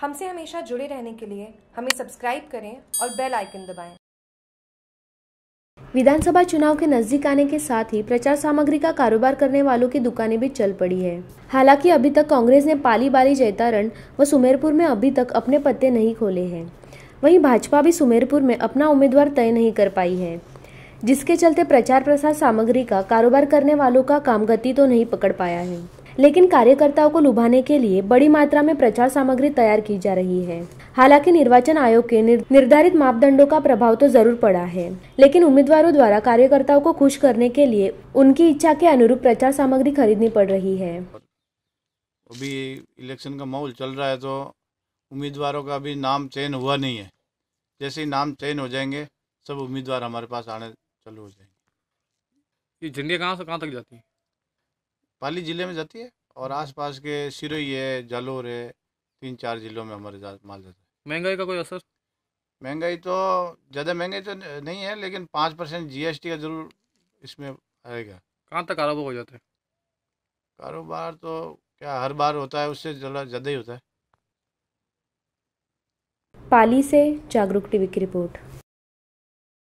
हमसे हमेशा जुड़े रहने के लिए हमें सब्सक्राइब करें और बेल आइकन दबाएं। विधानसभा चुनाव के नजदीक आने के साथ ही प्रचार सामग्री का कारोबार करने वालों की दुकानें भी चल पड़ी है हालांकि अभी तक कांग्रेस ने पाली बाली जैतारण व सुमेरपुर में अभी तक अपने पत्ते नहीं खोले हैं वहीं भाजपा भी सुमेरपुर में अपना उम्मीदवार तय नहीं कर पाई है जिसके चलते प्रचार प्रसार सामग्री का कारोबार करने वालों का काम गति तो नहीं पकड़ पाया है लेकिन कार्यकर्ताओं को लुभाने के लिए बड़ी मात्रा में प्रचार सामग्री तैयार की जा रही है हालांकि निर्वाचन आयोग के निर्धारित मापदंडों का प्रभाव तो जरूर पड़ा है लेकिन उम्मीदवारों द्वारा कार्यकर्ताओं को खुश करने के लिए उनकी इच्छा के अनुरूप प्रचार सामग्री खरीदनी पड़ रही है अभी इलेक्शन का माहौल चल रहा है तो उम्मीदवारों का भी नाम चयन हुआ नहीं है जैसे ही नाम चयन हो जाएंगे सब उम्मीदवार हमारे पास आने चालू हो जाएंगे ये कहाँ से कहाँ तक जाती है पाली ज़िले में जाती है और हम्म। आसपास के सिरोही है जालोर है तीन चार ज़िलों में हमारे माल जाता है महंगाई का कोई असर महंगाई तो ज़्यादा महंगाई तो नहीं है लेकिन पाँच परसेंट जी एस टी का ज़रूर इसमें आएगा कहाँ तक कारोबार हो जाते हैं कारोबार तो क्या हर बार होता है उससे ज़्यादा ही होता है पाली से जागरूक टीवी की रिपोर्ट